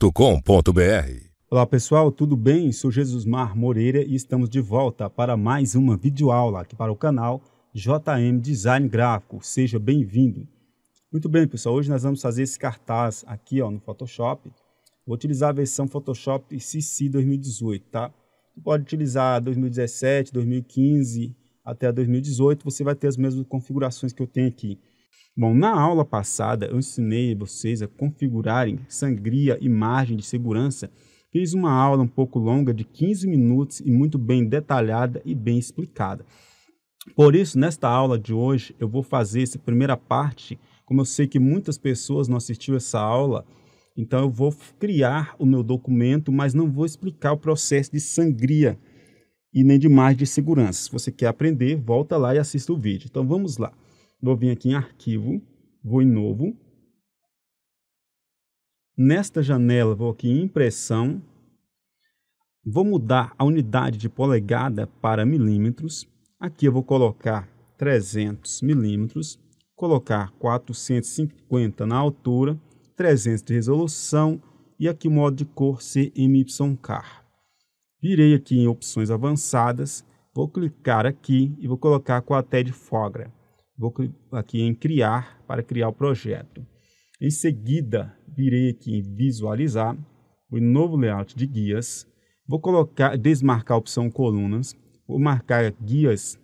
www.visitacristo.com.br Olá pessoal, tudo bem? Sou Jesus Mar Moreira e estamos de volta para mais uma videoaula aqui para o canal JM Design Gráfico. Seja bem-vindo! Muito bem pessoal, hoje nós vamos fazer esse cartaz aqui ó, no Photoshop. Vou utilizar a versão Photoshop CC 2018, tá? Você pode utilizar 2017, 2015 até 2018, você vai ter as mesmas configurações que eu tenho aqui. Bom, na aula passada eu ensinei vocês a configurarem sangria e margem de segurança. Fiz uma aula um pouco longa de 15 minutos e muito bem detalhada e bem explicada. Por isso, nesta aula de hoje, eu vou fazer essa primeira parte. Como eu sei que muitas pessoas não assistiram essa aula, então eu vou criar o meu documento, mas não vou explicar o processo de sangria e nem de margem de segurança. Se você quer aprender, volta lá e assista o vídeo. Então vamos lá. Vou vir aqui em arquivo, vou em novo. Nesta janela, vou aqui em impressão. Vou mudar a unidade de polegada para milímetros. Aqui eu vou colocar 300 milímetros, colocar 450 na altura, 300 de resolução e aqui o modo de cor CMYK. Virei aqui em opções avançadas, vou clicar aqui e vou colocar com a TED Fogra. Vou aqui em criar para criar o projeto. Em seguida, virei aqui em visualizar o novo layout de guias. Vou colocar, desmarcar a opção colunas. Vou marcar guias,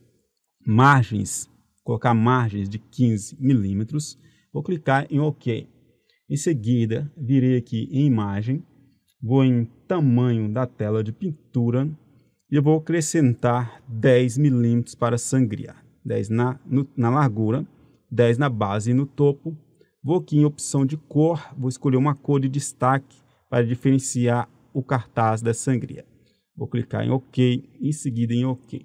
margens, colocar margens de 15 milímetros. Vou clicar em OK. Em seguida, virei aqui em imagem. Vou em tamanho da tela de pintura. E eu vou acrescentar 10 milímetros para sangriar. 10 na, no, na largura, 10 na base e no topo. Vou aqui em opção de cor, vou escolher uma cor de destaque para diferenciar o cartaz da sangria. Vou clicar em OK, em seguida em OK.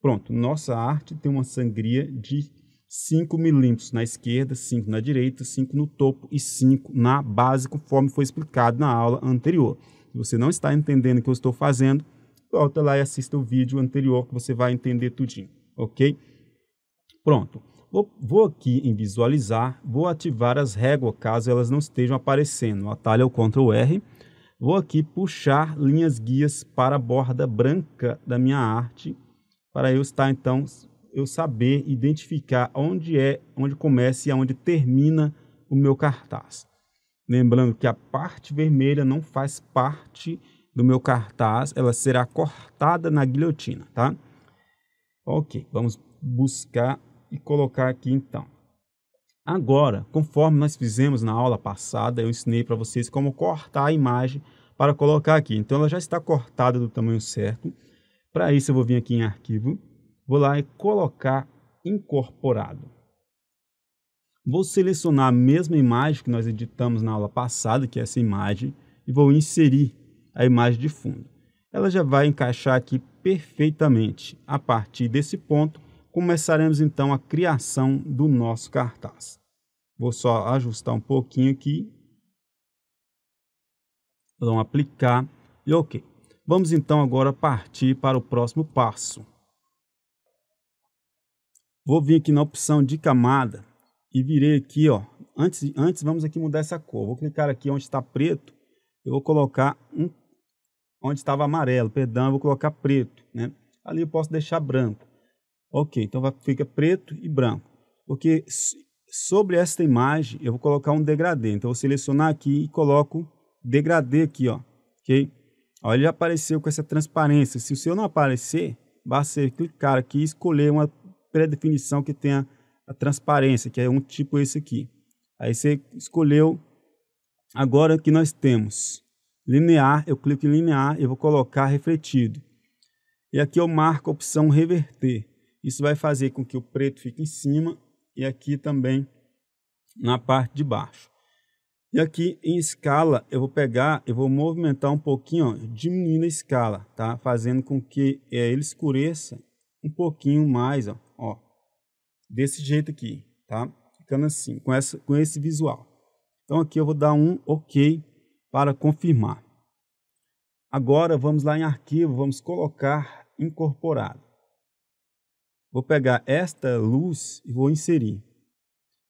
Pronto, nossa arte tem uma sangria de 5 milímetros na esquerda, 5 na direita, 5 no topo e 5 na base, conforme foi explicado na aula anterior. Se você não está entendendo o que eu estou fazendo, volta lá e assista o vídeo anterior que você vai entender tudinho, ok? Pronto. Vou, vou aqui em visualizar, vou ativar as réguas caso elas não estejam aparecendo. O atalho é o Ctrl R. Vou aqui puxar linhas guias para a borda branca da minha arte, para eu estar então eu saber identificar onde é, onde começa e onde termina o meu cartaz. Lembrando que a parte vermelha não faz parte do meu cartaz, ela será cortada na guilhotina, tá? Ok, vamos buscar e colocar aqui então. Agora, conforme nós fizemos na aula passada, eu ensinei para vocês como cortar a imagem para colocar aqui. Então, ela já está cortada do tamanho certo. Para isso, eu vou vir aqui em arquivo, vou lá e colocar incorporado. Vou selecionar a mesma imagem que nós editamos na aula passada, que é essa imagem, e vou inserir a imagem de fundo. Ela já vai encaixar aqui perfeitamente. A partir desse ponto, começaremos então a criação do nosso cartaz. Vou só ajustar um pouquinho aqui. Vamos aplicar e ok. Vamos então agora partir para o próximo passo. Vou vir aqui na opção de camada e virei aqui, ó. Antes, antes vamos aqui mudar essa cor. Vou clicar aqui onde está preto. Eu vou colocar um, onde estava amarelo, perdão, eu vou colocar preto, né? Ali eu posso deixar branco. Ok, então vai, fica preto e branco. Porque sobre esta imagem eu vou colocar um degradê. Então eu vou selecionar aqui e coloco degradê aqui, ó. Ok? Ó, ele já apareceu com essa transparência. Se o seu não aparecer, basta você clicar aqui e escolher uma pré-definição que tenha a transparência, que é um tipo esse aqui. Aí você escolheu. Agora que nós temos linear, eu clico em linear e vou colocar refletido. E aqui eu marco a opção reverter. Isso vai fazer com que o preto fique em cima e aqui também na parte de baixo. E aqui em escala, eu vou pegar, eu vou movimentar um pouquinho, ó, diminuindo a escala, tá? Fazendo com que é, ele escureça um pouquinho mais, ó, ó, desse jeito aqui, tá? Ficando assim, com, essa, com esse visual. Então aqui eu vou dar um OK para confirmar. Agora vamos lá em arquivo, vamos colocar incorporado. Vou pegar esta luz e vou inserir.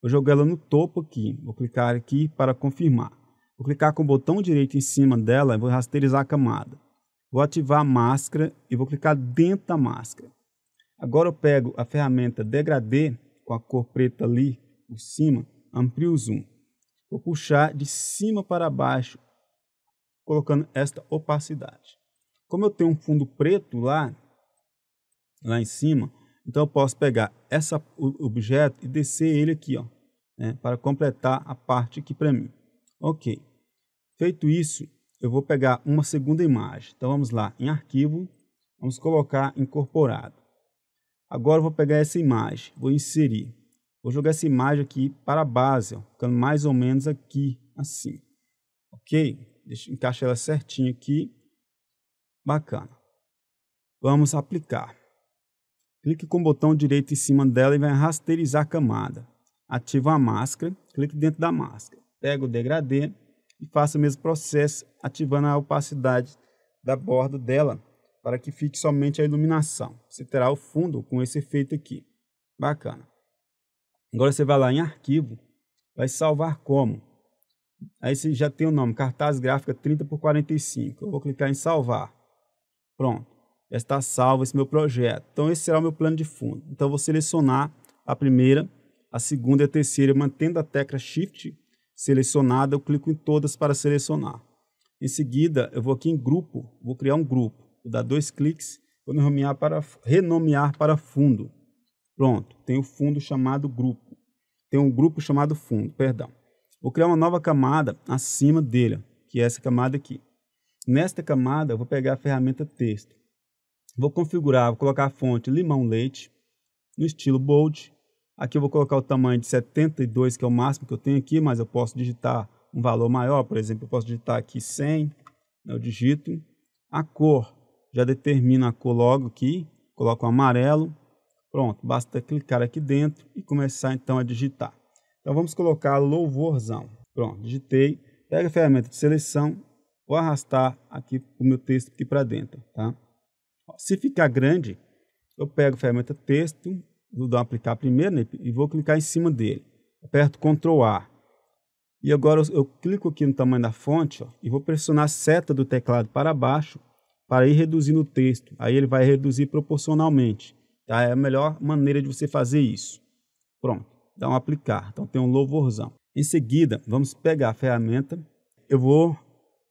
Vou jogar ela no topo aqui. Vou clicar aqui para confirmar. Vou clicar com o botão direito em cima dela e vou rasterizar a camada. Vou ativar a máscara e vou clicar dentro da máscara. Agora eu pego a ferramenta degradê com a cor preta ali por cima, amplio o zoom. Vou puxar de cima para baixo, colocando esta opacidade. Como eu tenho um fundo preto lá, lá em cima, então eu posso pegar esse objeto e descer ele aqui, ó, né, para completar a parte aqui para mim. Ok. Feito isso, eu vou pegar uma segunda imagem. Então vamos lá, em arquivo, vamos colocar incorporado. Agora eu vou pegar essa imagem, vou inserir. Vou jogar essa imagem aqui para a base, ó, ficando mais ou menos aqui, assim. Ok? Deixa, encaixa ela certinho aqui. Bacana. Vamos aplicar clique com o botão direito em cima dela e vai rasteirizar a camada. Ativa a máscara, clique dentro da máscara, pega o degradê e faça o mesmo processo ativando a opacidade da borda dela para que fique somente a iluminação. Você terá o fundo com esse efeito aqui. Bacana. Agora você vai lá em arquivo, vai salvar como. Aí você já tem o nome, cartaz gráfica 30 por 45. Eu vou clicar em salvar. Pronto já está salvo esse meu projeto. Então, esse será o meu plano de fundo. Então, vou selecionar a primeira, a segunda e a terceira, mantendo a tecla Shift selecionada, eu clico em todas para selecionar. Em seguida, eu vou aqui em grupo, vou criar um grupo, vou dar dois cliques, vou renomear para, renomear para fundo. Pronto, tem o um fundo chamado grupo. Tem um grupo chamado fundo, perdão. Vou criar uma nova camada acima dele, que é essa camada aqui. Nesta camada, eu vou pegar a ferramenta texto Vou configurar, vou colocar a fonte limão leite no estilo bold. Aqui eu vou colocar o tamanho de 72, que é o máximo que eu tenho aqui, mas eu posso digitar um valor maior, por exemplo, eu posso digitar aqui 100, né, eu digito. A cor, já determino a cor logo aqui, coloco o amarelo. Pronto, basta clicar aqui dentro e começar então a digitar. Então vamos colocar louvorzão. Pronto, digitei. Pega a ferramenta de seleção, vou arrastar aqui o meu texto aqui para dentro, tá? Se ficar grande, eu pego a ferramenta texto, vou dar um aplicar primeiro né, e vou clicar em cima dele. Aperto Ctrl A. E agora eu, eu clico aqui no tamanho da fonte ó, e vou pressionar a seta do teclado para baixo para ir reduzindo o texto. Aí ele vai reduzir proporcionalmente. Tá? É a melhor maneira de você fazer isso. Pronto, dá um aplicar. Então tem um louvorzão. Em seguida, vamos pegar a ferramenta. Eu vou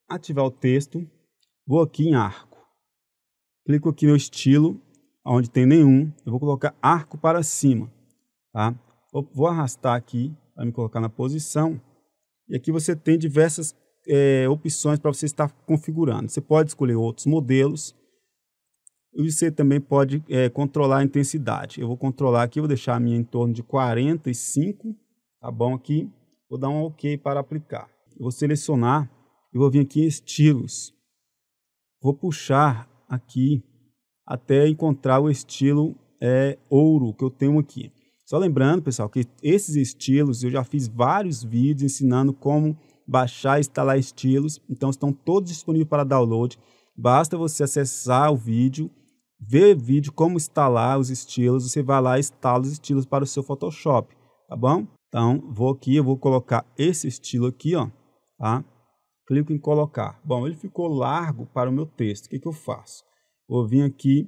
ativar o texto. Vou aqui em arco clico aqui meu estilo, onde tem nenhum, eu vou colocar arco para cima, tá? vou arrastar aqui para me colocar na posição, e aqui você tem diversas é, opções para você estar configurando. Você pode escolher outros modelos, e você também pode é, controlar a intensidade. Eu vou controlar aqui, vou deixar a minha em torno de 45, tá bom aqui. Vou dar um OK para aplicar. Eu vou selecionar e vou vir aqui em estilos. Vou puxar aqui até encontrar o estilo é, ouro que eu tenho aqui. Só lembrando, pessoal, que esses estilos eu já fiz vários vídeos ensinando como baixar e instalar estilos, então estão todos disponíveis para download. Basta você acessar o vídeo, ver vídeo como instalar os estilos, você vai lá e instala os estilos para o seu Photoshop, tá bom? Então, vou aqui, eu vou colocar esse estilo aqui, ó, tá? clico em colocar. Bom, ele ficou largo para o meu texto, o que, que eu faço? Vou vir aqui,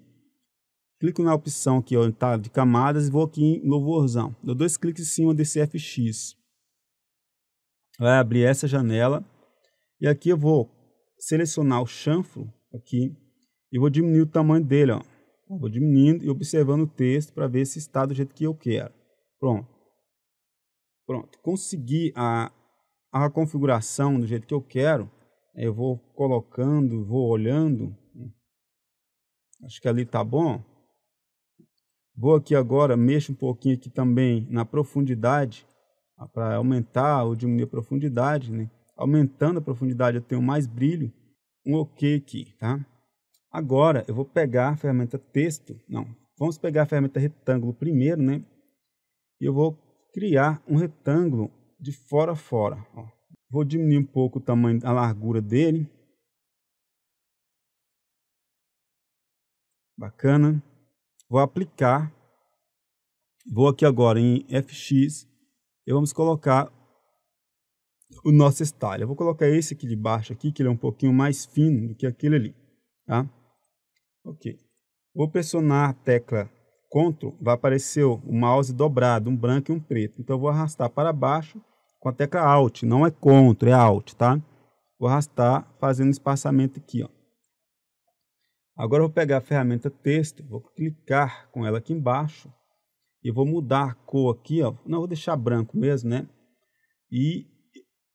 clico na opção aqui, ó, tá, de camadas, e vou aqui em louvorzão. Dou dois cliques em cima desse FX. Vai abrir essa janela, e aqui eu vou selecionar o chanfro aqui, e vou diminuir o tamanho dele, ó. Vou diminuindo e observando o texto para ver se está do jeito que eu quero. Pronto. Pronto, consegui a, a configuração do jeito que eu quero, eu vou colocando, vou olhando. Acho que ali está bom. Vou aqui agora, mexo um pouquinho aqui também na profundidade, ah, para aumentar ou diminuir a profundidade. Né? Aumentando a profundidade eu tenho mais brilho. Um OK aqui, tá? Agora eu vou pegar a ferramenta texto, não, vamos pegar a ferramenta retângulo primeiro, né? E eu vou criar um retângulo de fora a fora. Ó. Vou diminuir um pouco o tamanho, a largura dele. Bacana. Vou aplicar. Vou aqui agora em FX e vamos colocar o nosso style. Eu vou colocar esse aqui de baixo aqui, que ele é um pouquinho mais fino do que aquele ali, tá? Ok. Vou pressionar a tecla CTRL, vai aparecer o mouse dobrado, um branco e um preto. Então, eu vou arrastar para baixo com a tecla Alt, não é CTRL, é Alt, tá? Vou arrastar fazendo espaçamento aqui, ó. Agora eu vou pegar a ferramenta texto, vou clicar com ela aqui embaixo e vou mudar a cor aqui, ó. Não, vou deixar branco mesmo, né? E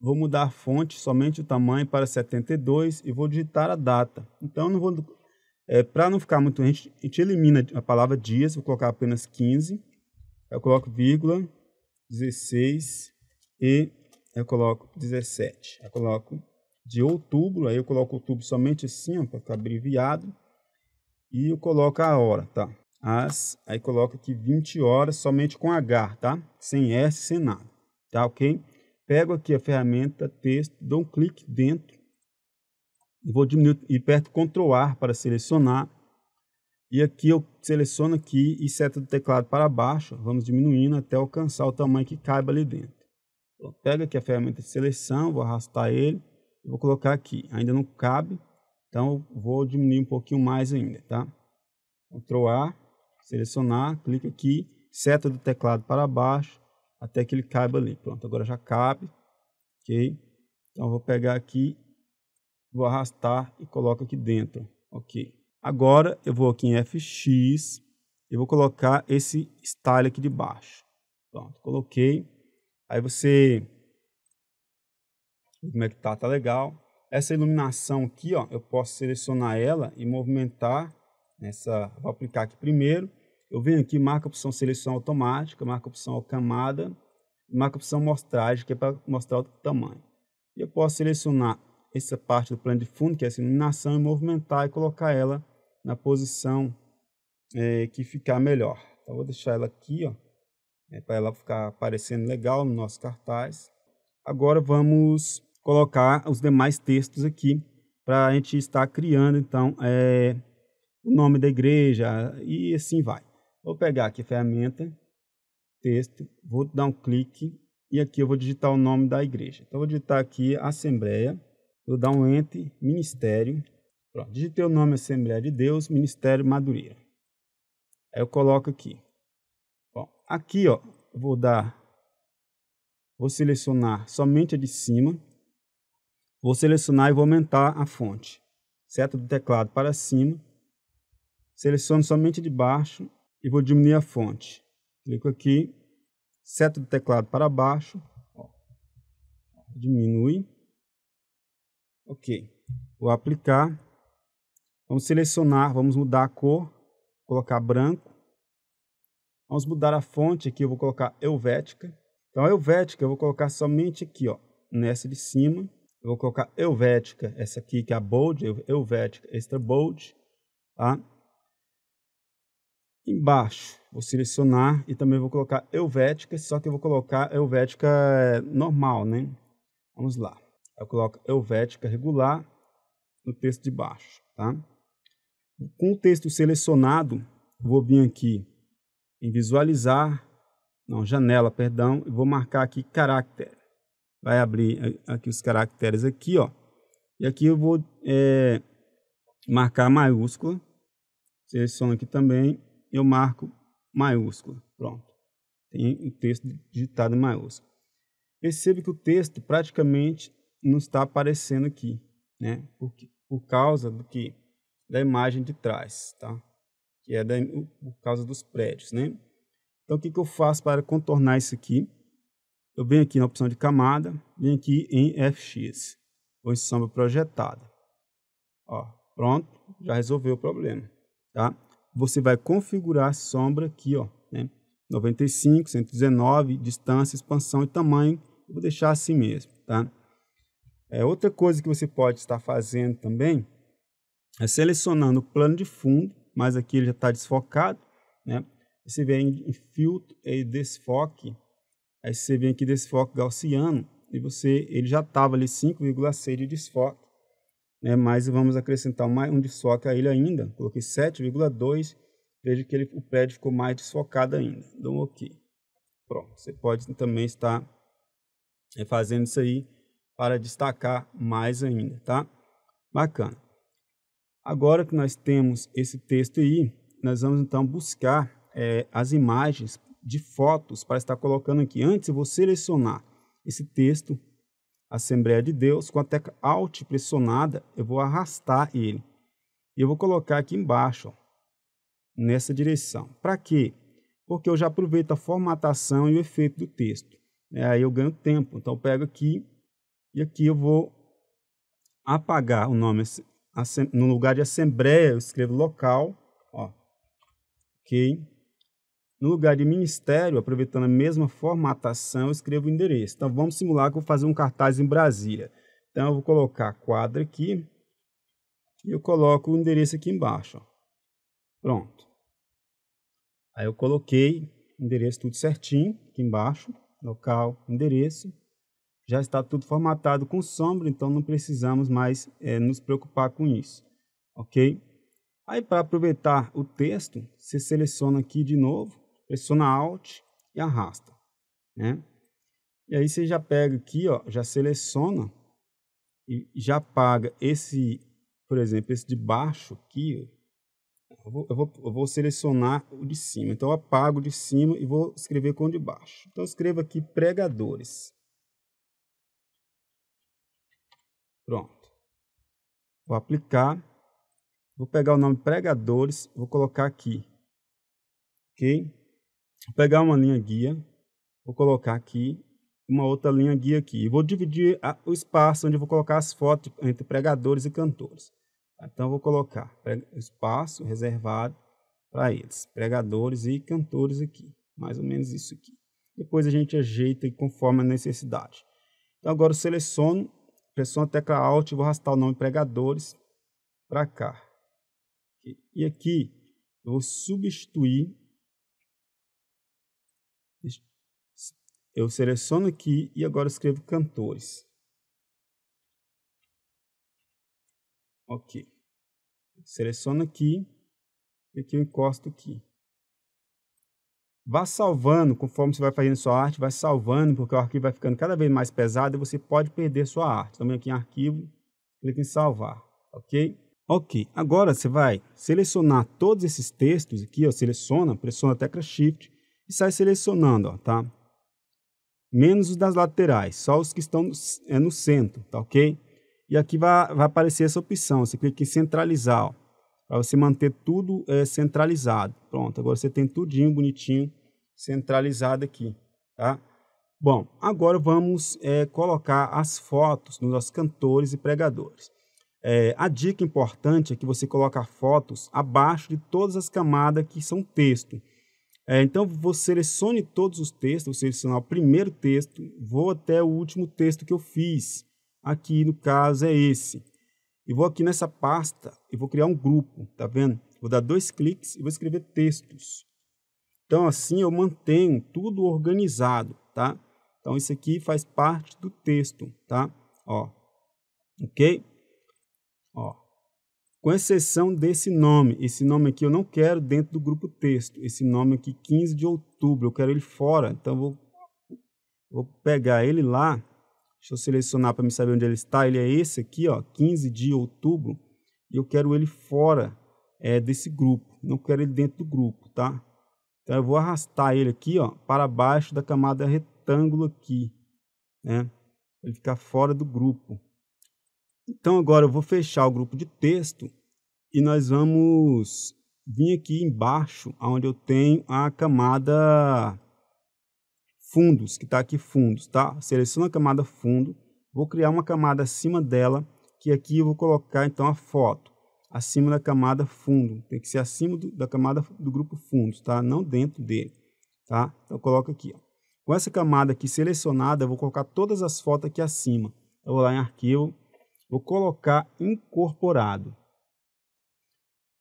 vou mudar a fonte, somente o tamanho para 72 e vou digitar a data. Então, não vou, é, para não ficar muito, a gente, a gente elimina a palavra dias, vou colocar apenas 15. Eu coloco vírgula 16 e eu coloco 17. Eu coloco de outubro, aí eu coloco outubro somente assim, para ficar abreviado. E eu coloco a hora, tá? As, aí coloco aqui 20 horas somente com H, tá? Sem S, sem nada, tá ok? Pego aqui a ferramenta texto, dou um clique dentro e vou diminuir e aperto Ctrl A para selecionar. E aqui eu seleciono aqui e seta do teclado para baixo, vamos diminuindo até alcançar o tamanho que caiba ali dentro. Eu pego aqui a ferramenta de seleção, vou arrastar ele, vou colocar aqui. Ainda não cabe, então vou diminuir um pouquinho mais ainda, tá? Ctrl A, selecionar, clica aqui, seta do teclado para baixo, até que ele caiba ali. Pronto, agora já cabe, ok? Então vou pegar aqui, vou arrastar e coloco aqui dentro, ok? Agora eu vou aqui em FX, e vou colocar esse style aqui de baixo. Pronto, coloquei. Aí você. Como é que tá? Tá legal. Essa iluminação aqui, ó, eu posso selecionar ela e movimentar. Nessa, né, vou aplicar aqui primeiro. Eu venho aqui, marca a opção seleção automática, marca a opção camada, marca a opção mostragem, que é para mostrar o tamanho. E eu posso selecionar essa parte do plano de fundo, que é essa iluminação, e movimentar e colocar ela na posição é, que ficar melhor. Então, vou deixar ela aqui, ó. Né, para ela ficar parecendo legal no nosso cartaz. Agora vamos colocar os demais textos aqui para a gente estar criando então é, o nome da igreja e assim vai. Vou pegar aqui a ferramenta, texto, vou dar um clique e aqui eu vou digitar o nome da igreja. Então vou digitar aqui Assembleia, vou dar um enter, Ministério. Pronto, digitei o nome Assembleia de Deus, Ministério Madureira. Aí eu coloco aqui aqui, ó, vou dar, vou selecionar somente a de cima, vou selecionar e vou aumentar a fonte. Seta do teclado para cima, seleciono somente de baixo e vou diminuir a fonte. Clico aqui, seta do teclado para baixo, ó, diminui, ok. Vou aplicar, vamos selecionar, vamos mudar a cor, colocar branco, Vamos mudar a fonte aqui, eu vou colocar Helvética. Então, Helvética eu vou colocar somente aqui, ó, nessa de cima. Eu vou colocar Helvética, essa aqui que é a bold, Helvética extra bold, tá? Embaixo, vou selecionar e também vou colocar Helvética, só que eu vou colocar Helvética eh, normal, né? Vamos lá. Eu coloco Helvética regular no texto de baixo, tá? Com o texto selecionado, vou vir aqui em visualizar, não, janela, perdão, e vou marcar aqui caráter. Vai abrir aqui os caracteres aqui, ó. E aqui eu vou é, marcar maiúsculo. Seleciono aqui também, eu marco maiúsculo. Pronto. Tem o texto digitado em maiúsculo. Percebe que o texto praticamente não está aparecendo aqui, né? Por, por causa do que da imagem de trás, tá? que é da, por causa dos prédios, né? Então, o que, que eu faço para contornar isso aqui? Eu venho aqui na opção de camada, venho aqui em FX, ou em sombra projetada. Ó, pronto, já resolveu o problema, tá? Você vai configurar a sombra aqui, ó, né? 95, 119, distância, expansão e tamanho. vou deixar assim mesmo, tá? É, outra coisa que você pode estar fazendo também é selecionando o plano de fundo mas aqui ele já está desfocado, né? você vem em filtro e desfoque, aí você vem aqui desfoque gaussiano, e você, ele já estava ali 5,6 de desfoque, né? mas vamos acrescentar mais um desfoque a ele ainda, coloquei 7,2, veja que ele, o prédio ficou mais desfocado ainda, dou então, um ok. Pronto, você pode também estar é, fazendo isso aí para destacar mais ainda, tá? Bacana. Agora que nós temos esse texto aí, nós vamos então buscar é, as imagens de fotos para estar colocando aqui. Antes, eu vou selecionar esse texto, Assembleia de Deus, com a tecla Alt pressionada, eu vou arrastar ele. E eu vou colocar aqui embaixo, ó, nessa direção. Para quê? Porque eu já aproveito a formatação e o efeito do texto. É, aí eu ganho tempo. Então, eu pego aqui e aqui eu vou apagar o nome no lugar de assembleia, eu escrevo local, ó, ok? No lugar de ministério, aproveitando a mesma formatação, eu escrevo o endereço. Então, vamos simular que eu vou fazer um cartaz em Brasília. Então, eu vou colocar quadra aqui e eu coloco o endereço aqui embaixo. Ó. Pronto. Aí eu coloquei endereço tudo certinho aqui embaixo, local, endereço já está tudo formatado com sombra, então não precisamos mais é, nos preocupar com isso, ok? Aí para aproveitar o texto, você seleciona aqui de novo, pressiona Alt e arrasta, né? E aí você já pega aqui, ó, já seleciona e já paga esse, por exemplo, esse de baixo aqui, eu vou, eu, vou, eu vou, selecionar o de cima. Então, eu apago o de cima e vou escrever com o de baixo. Então, eu escrevo aqui pregadores. Pronto. Vou aplicar. Vou pegar o nome pregadores, vou colocar aqui. Ok? Vou pegar uma linha guia, vou colocar aqui uma outra linha guia aqui. E vou dividir a, o espaço onde vou colocar as fotos entre pregadores e cantores. Então, vou colocar espaço reservado para eles, pregadores e cantores aqui. Mais ou menos isso aqui. Depois a gente ajeita conforme a necessidade. Então, agora eu seleciono pressiono a tecla Alt e vou arrastar o nome pregadores para cá. E aqui eu vou substituir. Eu seleciono aqui e agora escrevo cantores. Ok. Seleciono aqui e aqui eu encosto aqui vá salvando, conforme você vai fazendo sua arte, vai salvando, porque o arquivo vai ficando cada vez mais pesado e você pode perder sua arte. Também então, aqui em arquivo, clique em salvar, ok? Ok, agora você vai selecionar todos esses textos aqui, ó, seleciona, pressiona a tecla Shift e sai selecionando, ó, tá? Menos os das laterais, só os que estão é, no centro, tá ok? E aqui vai, vai aparecer essa opção, você clica em centralizar, ó para você manter tudo é, centralizado. Pronto, agora você tem tudinho bonitinho centralizado aqui, tá? Bom, agora vamos é, colocar as fotos dos nossos cantores e pregadores. É, a dica importante é que você coloca fotos abaixo de todas as camadas que são texto. É, então, vou selecione todos os textos, vou selecionar o primeiro texto, vou até o último texto que eu fiz. Aqui, no caso, é esse e vou aqui nessa pasta e vou criar um grupo, tá vendo? Vou dar dois cliques e vou escrever textos. Então, assim eu mantenho tudo organizado, tá? Então, isso aqui faz parte do texto, tá? Ó, ok? Ó, com exceção desse nome. Esse nome aqui eu não quero dentro do grupo texto. Esse nome aqui, 15 de outubro, eu quero ele fora. Então, vou, vou pegar ele lá Deixa eu selecionar para me saber onde ele está. Ele é esse aqui, ó, 15 de outubro. E eu quero ele fora é, desse grupo. Não quero ele dentro do grupo, tá? Então eu vou arrastar ele aqui, ó, para baixo da camada retângulo aqui, né? Ele ficar fora do grupo. Então agora eu vou fechar o grupo de texto e nós vamos vir aqui embaixo, onde eu tenho a camada fundos, que está aqui fundos, tá? Seleciono a camada fundo, vou criar uma camada acima dela, que aqui eu vou colocar então a foto, acima da camada fundo, tem que ser acima do, da camada do grupo fundos, tá? Não dentro dele, tá? Então coloca aqui, ó. Com essa camada aqui selecionada, eu vou colocar todas as fotos aqui acima. Eu vou lá em arquivo, vou colocar incorporado.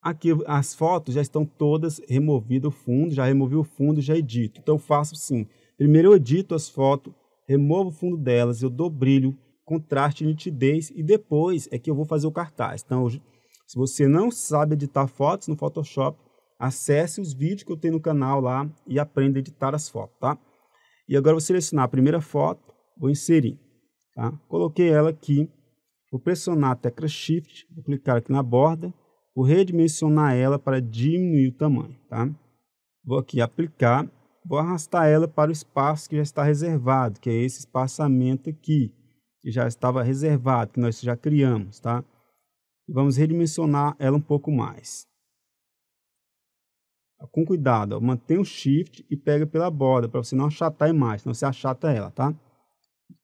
Aqui as fotos já estão todas removidas, o fundo, já removi o fundo, já edito. Então eu faço assim, Primeiro eu edito as fotos, removo o fundo delas, eu dou brilho, contraste, nitidez e depois é que eu vou fazer o cartaz. Então, se você não sabe editar fotos no Photoshop, acesse os vídeos que eu tenho no canal lá e aprenda a editar as fotos, tá? E agora vou selecionar a primeira foto, vou inserir, tá? Coloquei ela aqui, vou pressionar a tecla Shift, vou clicar aqui na borda, vou redimensionar ela para diminuir o tamanho, tá? Vou aqui aplicar vou arrastar ela para o espaço que já está reservado, que é esse espaçamento aqui, que já estava reservado, que nós já criamos, tá? vamos redimensionar ela um pouco mais. Com cuidado, ó, mantém o Shift e pega pela borda, para você não achatar a imagem, senão você achata ela, tá?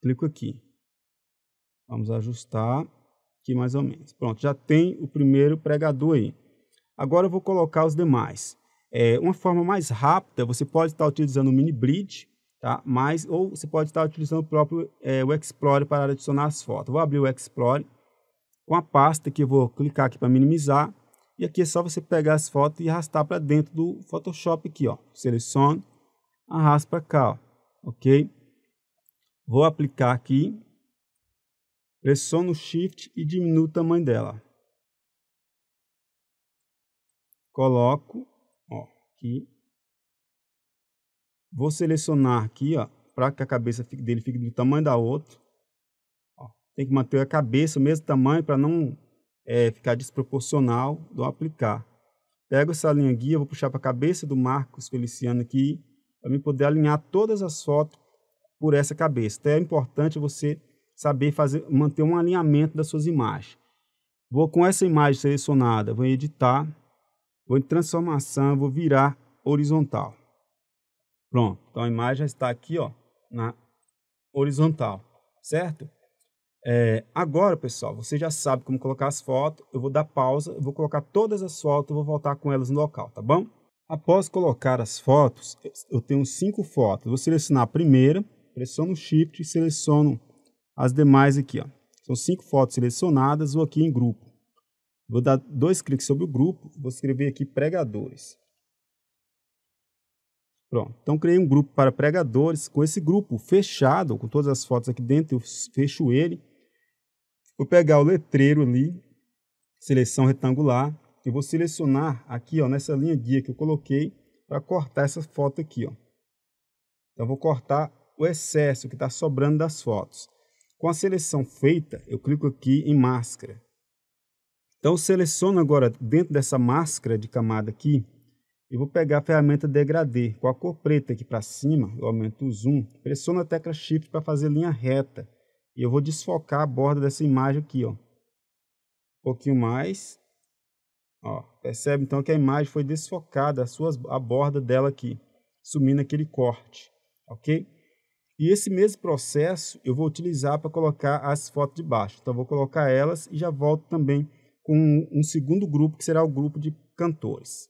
Clico aqui. Vamos ajustar aqui mais ou menos. Pronto, já tem o primeiro pregador aí. Agora eu vou colocar os demais. É, uma forma mais rápida, você pode estar utilizando o Mini Bridge, tá? Mas, ou você pode estar utilizando o próprio é, o Explorer para adicionar as fotos. Vou abrir o Explorer, a pasta que eu vou clicar aqui para minimizar, e aqui é só você pegar as fotos e arrastar para dentro do Photoshop aqui, ó. Seleciono, arrasto para cá, ó. ok? Vou aplicar aqui, pressiono o Shift e diminuo o tamanho dela. Coloco aqui. Vou selecionar aqui, ó, para que a cabeça dele fique do tamanho da outra. Ó, tem que manter a cabeça o mesmo tamanho para não é, ficar desproporcional do aplicar. Pego essa linha guia, vou puxar para a cabeça do Marcos Feliciano aqui, para poder alinhar todas as fotos por essa cabeça. Então é importante você saber fazer, manter um alinhamento das suas imagens. Vou com essa imagem selecionada, vou editar Vou em transformação, vou virar horizontal. Pronto, então a imagem já está aqui ó, na horizontal, certo? É, agora, pessoal, você já sabe como colocar as fotos. Eu vou dar pausa, eu vou colocar todas as fotos, e vou voltar com elas no local, tá bom? Após colocar as fotos, eu tenho cinco fotos. Vou selecionar a primeira, pressiono o Shift e seleciono as demais aqui. Ó. São cinco fotos selecionadas, vou aqui em grupo. Vou dar dois cliques sobre o grupo, vou escrever aqui pregadores. Pronto, então criei um grupo para pregadores, com esse grupo fechado, com todas as fotos aqui dentro, eu fecho ele. Vou pegar o letreiro ali, seleção retangular, e vou selecionar aqui ó, nessa linha guia que eu coloquei para cortar essa foto aqui. Ó. Então vou cortar o excesso que está sobrando das fotos. Com a seleção feita, eu clico aqui em máscara. Então, seleciono agora dentro dessa máscara de camada aqui, eu vou pegar a ferramenta degradê com a cor preta aqui para cima, eu aumento o zoom, pressiono a tecla shift para fazer linha reta e eu vou desfocar a borda dessa imagem aqui, ó. Um pouquinho mais. Ó, percebe então que a imagem foi desfocada, a, sua, a borda dela aqui, sumindo aquele corte, ok? E esse mesmo processo eu vou utilizar para colocar as fotos de baixo. Então, vou colocar elas e já volto também com um segundo grupo, que será o grupo de cantores.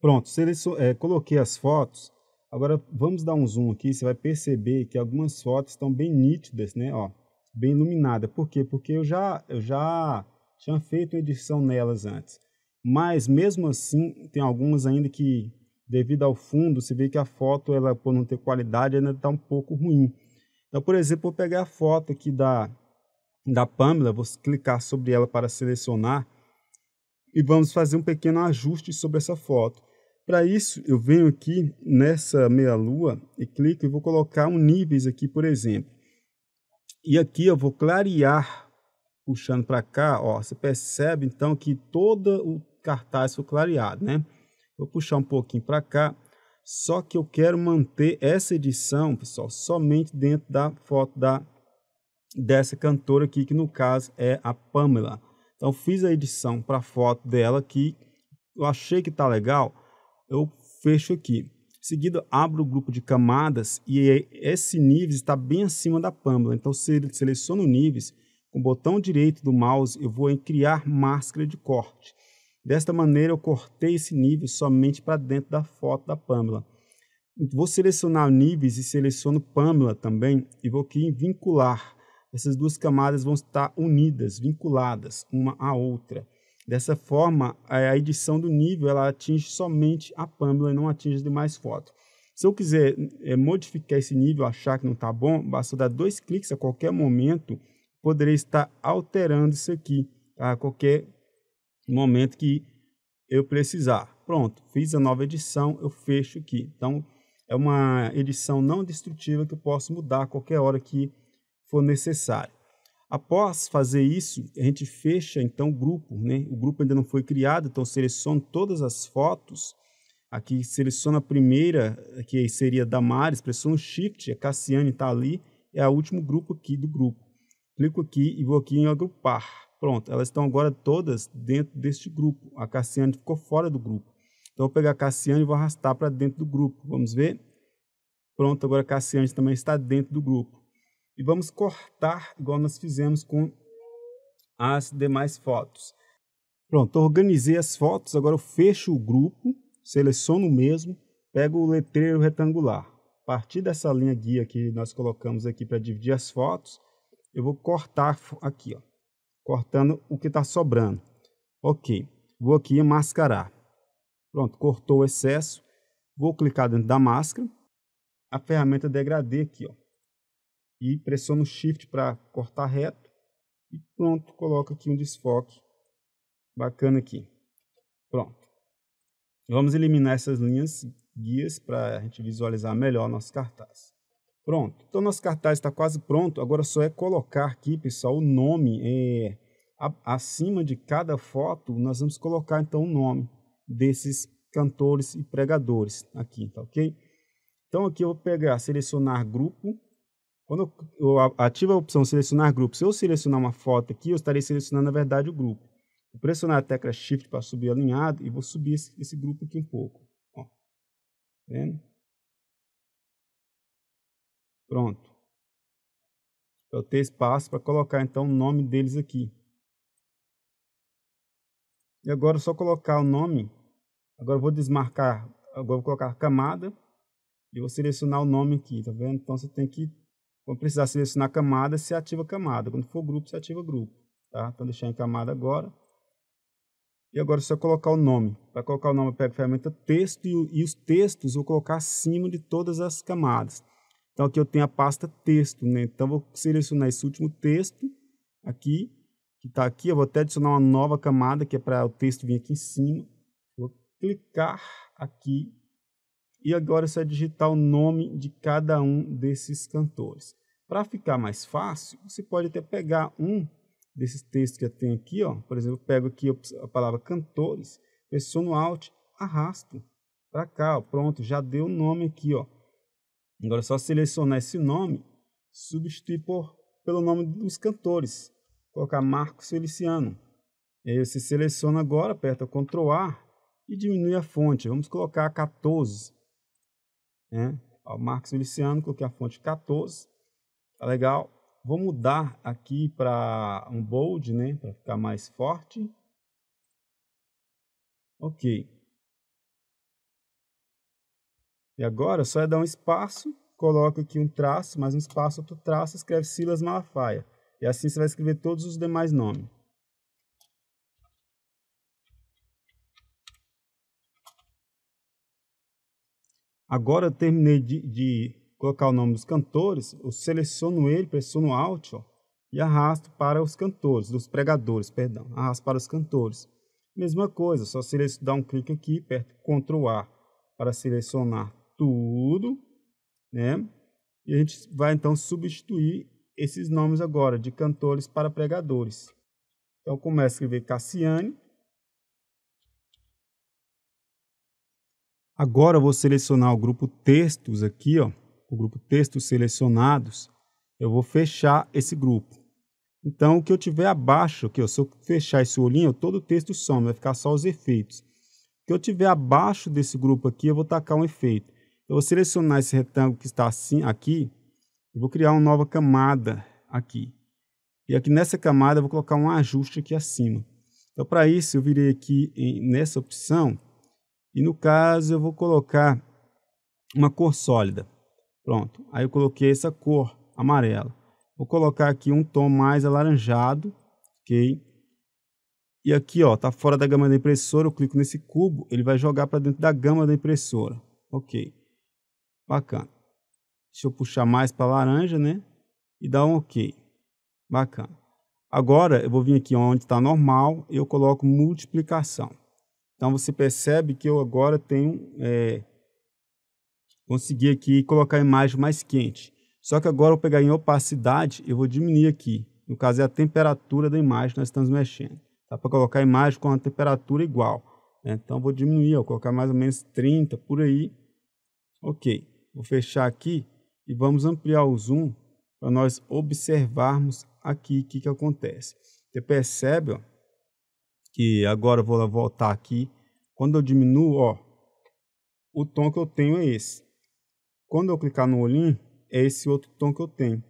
Pronto, seleção, é, coloquei as fotos. Agora vamos dar um zoom aqui, você vai perceber que algumas fotos estão bem nítidas, né? Ó, bem iluminada. Por quê? Porque eu já, eu já tinha feito edição nelas antes. Mas mesmo assim, tem algumas ainda que, devido ao fundo, você vê que a foto, ela por não ter qualidade, ainda está um pouco ruim. Então, por exemplo, vou pegar a foto aqui da, da Pamela, vou clicar sobre ela para selecionar e vamos fazer um pequeno ajuste sobre essa foto. Para isso, eu venho aqui nessa meia-lua e clico e vou colocar um níveis aqui, por exemplo. E aqui eu vou clarear, puxando para cá, ó, você percebe então que todo o cartaz foi clareado, né? Vou puxar um pouquinho para cá, só que eu quero manter essa edição, pessoal, somente dentro da foto da dessa cantora aqui, que no caso é a Pamela. Então fiz a edição para a foto dela aqui, eu achei que tá legal, eu fecho aqui. Seguido abro o grupo de camadas e é esse níveis está bem acima da Pamela. Então, se seleciono níveis, com o botão direito do mouse, eu vou em criar máscara de corte. Desta maneira, eu cortei esse nível somente para dentro da foto da Pamela. Vou selecionar níveis e seleciono Pamela também e vou aqui em vincular essas duas camadas vão estar unidas, vinculadas uma à outra. Dessa forma, a edição do nível ela atinge somente a pâmbula e não atinge as demais fotos. Se eu quiser é, modificar esse nível, achar que não está bom, basta dar dois cliques a qualquer momento, poderei estar alterando isso aqui a qualquer momento que eu precisar. Pronto, fiz a nova edição, eu fecho aqui. Então, é uma edição não destrutiva que eu posso mudar a qualquer hora que for necessário. Após fazer isso, a gente fecha então o grupo, né? O grupo ainda não foi criado, então seleciono todas as fotos. Aqui seleciono a primeira, que seria Pressiona o Shift, a Cassiane está ali, é o último grupo aqui do grupo. Clico aqui e vou aqui em agrupar. Pronto, elas estão agora todas dentro deste grupo. A Cassiane ficou fora do grupo. Então, eu vou pegar a Cassiane e vou arrastar para dentro do grupo. Vamos ver? Pronto, agora a Cassiane também está dentro do grupo e vamos cortar igual nós fizemos com as demais fotos. Pronto, organizei as fotos, agora eu fecho o grupo, seleciono o mesmo, pego o letreiro retangular. A partir dessa linha guia que nós colocamos aqui para dividir as fotos, eu vou cortar aqui, ó, cortando o que está sobrando. Ok, vou aqui em mascarar. Pronto, cortou o excesso. Vou clicar dentro da máscara. A ferramenta degradê aqui, ó e pressiono Shift para cortar reto e pronto, coloca aqui um desfoque bacana aqui. Pronto. Vamos eliminar essas linhas guias para a gente visualizar melhor nosso cartaz. Pronto, então nosso cartaz está quase pronto, agora só é colocar aqui, pessoal, o nome é, a, acima de cada foto, nós vamos colocar então o nome desses cantores e pregadores aqui, tá ok? Então aqui eu vou pegar, selecionar grupo, quando eu ativo a opção selecionar grupo, se eu selecionar uma foto aqui, eu estarei selecionando, na verdade, o grupo. Vou pressionar a tecla Shift para subir alinhado e vou subir esse, esse grupo aqui um pouco. Ó. Tá vendo? Pronto. Eu ter espaço para colocar, então, o nome deles aqui. E agora é só colocar o nome. Agora vou desmarcar. Agora vou colocar camada. E vou selecionar o nome aqui, tá vendo? Então você tem que quando precisar selecionar camada, se ativa camada. Quando for grupo, se ativa grupo. Tá? Então, deixar em camada agora. E agora é só colocar o nome. Para colocar o nome, eu pego a ferramenta texto e, e os textos eu vou colocar acima de todas as camadas. Então, aqui eu tenho a pasta texto. Né? Então, vou selecionar esse último texto aqui, que está aqui. Eu vou até adicionar uma nova camada, que é para o texto vir aqui em cima. Vou clicar aqui e agora é só digitar o nome de cada um desses cantores. Para ficar mais fácil, você pode até pegar um desses textos que eu tenho aqui, ó. por exemplo, pego aqui a palavra cantores, pressiono Alt, arrasto para cá, ó. pronto, já deu o nome aqui. Ó. Agora é só selecionar esse nome, substituir por, pelo nome dos cantores, colocar Marcos Feliciano. E aí você seleciona agora, aperta Ctrl A e diminui a fonte. Vamos colocar 14 né? O Marcos Miliciano, coloquei a fonte 14, tá legal. Vou mudar aqui para um bold, né, para ficar mais forte. Ok. E agora só é dar um espaço, coloca aqui um traço, mais um espaço, outro traço, escreve Silas Malafaia. E assim você vai escrever todos os demais nomes. Agora terminei de, de, colocar o nome dos cantores, eu seleciono ele, pressiono Alt ó, e arrasto para os cantores, dos pregadores, perdão, arrasto para os cantores. Mesma coisa, só dá um clique aqui, perto Ctrl A para selecionar tudo, né? E a gente vai então substituir esses nomes agora de cantores para pregadores. Então começa a escrever Cassiane, Agora eu vou selecionar o grupo textos aqui, ó, o grupo textos selecionados. Eu vou fechar esse grupo. Então, o que eu tiver abaixo aqui, ó, se eu fechar esse olhinho, todo o texto some, vai ficar só os efeitos. O que eu tiver abaixo desse grupo aqui, eu vou tacar um efeito. Eu vou selecionar esse retângulo que está assim aqui, eu vou criar uma nova camada aqui. E aqui nessa camada eu vou colocar um ajuste aqui acima. Então, para isso, eu virei aqui em, nessa opção, e no caso, eu vou colocar uma cor sólida. Pronto, aí eu coloquei essa cor amarela. Vou colocar aqui um tom mais alaranjado, ok? E aqui, ó, tá fora da gama da impressora, eu clico nesse cubo, ele vai jogar para dentro da gama da impressora. Ok, bacana. Deixa eu puxar mais para laranja, né? E dar um ok. Bacana. Agora, eu vou vir aqui onde está normal, e eu coloco multiplicação. Então você percebe que eu agora tenho é, consegui aqui colocar a imagem mais quente. Só que agora eu vou pegar em opacidade e vou diminuir aqui. No caso é a temperatura da imagem que nós estamos mexendo. Dá para colocar a imagem com a temperatura igual. Né? Então vou diminuir, vou colocar mais ou menos 30 por aí. Ok, vou fechar aqui e vamos ampliar o zoom para nós observarmos aqui o que, que acontece. Você percebe, ó, que agora eu vou voltar aqui. Quando eu diminuo, ó, o tom que eu tenho é esse. Quando eu clicar no olhinho, é esse outro tom que eu tenho,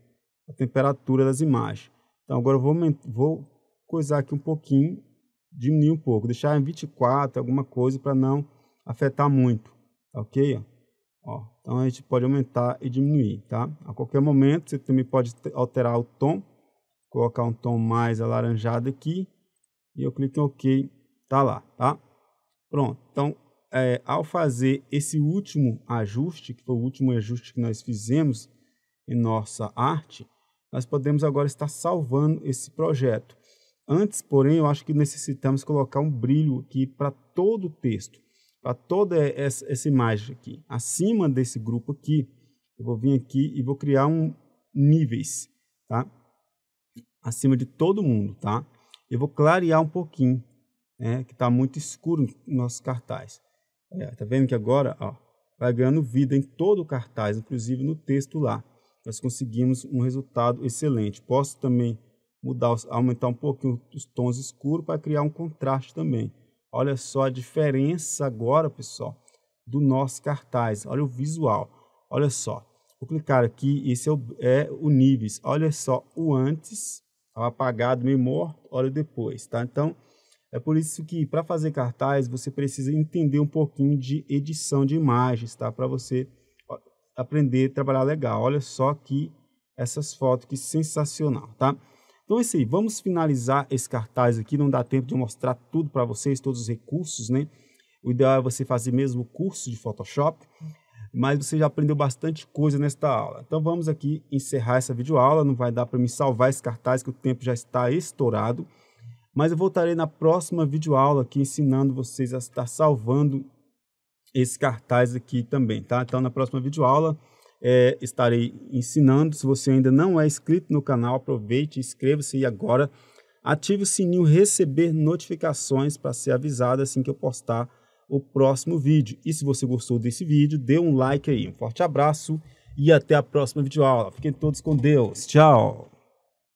a temperatura das imagens. Então agora eu vou, vou coisar aqui um pouquinho, diminuir um pouco, deixar em 24, alguma coisa para não afetar muito, tá ok? Ó, então a gente pode aumentar e diminuir, tá? A qualquer momento você também pode alterar o tom, colocar um tom mais alaranjado aqui, e eu clico em OK, tá lá, tá? Pronto. Então, é, ao fazer esse último ajuste, que foi o último ajuste que nós fizemos em nossa arte, nós podemos agora estar salvando esse projeto. Antes, porém, eu acho que necessitamos colocar um brilho aqui para todo o texto, para toda essa, essa imagem aqui. Acima desse grupo aqui, eu vou vir aqui e vou criar um níveis, tá? Acima de todo mundo, tá? Eu vou clarear um pouquinho, né, que está muito escuro no nosso cartaz. Está é, tá vendo que agora ó, vai ganhando vida em todo o cartaz, inclusive no texto lá. Nós conseguimos um resultado excelente. Posso também mudar, aumentar um pouquinho os tons escuros para criar um contraste também. Olha só a diferença agora, pessoal, do nosso cartaz. Olha o visual. Olha só. Vou clicar aqui, esse é o, é o níveis. Olha só o antes ao meio morto, olha depois, tá? Então, é por isso que para fazer cartaz você precisa entender um pouquinho de edição de imagens, tá? Para você aprender a trabalhar legal. Olha só que essas fotos que sensacional, tá? Então é isso aí, vamos finalizar esse cartaz aqui, não dá tempo de mostrar tudo para vocês, todos os recursos, né? O ideal é você fazer mesmo o curso de Photoshop mas você já aprendeu bastante coisa nesta aula. Então vamos aqui encerrar essa videoaula, não vai dar para me salvar esse cartaz que o tempo já está estourado, mas eu voltarei na próxima videoaula aqui ensinando vocês a estar salvando esse cartaz aqui também, tá? Então na próxima videoaula é, estarei ensinando, se você ainda não é inscrito no canal, aproveite, inscreva-se e agora ative o sininho receber notificações para ser avisado assim que eu postar o próximo vídeo. E se você gostou desse vídeo, dê um like aí. Um forte abraço e até a próxima videoaula. Fiquem todos com Deus. Tchau!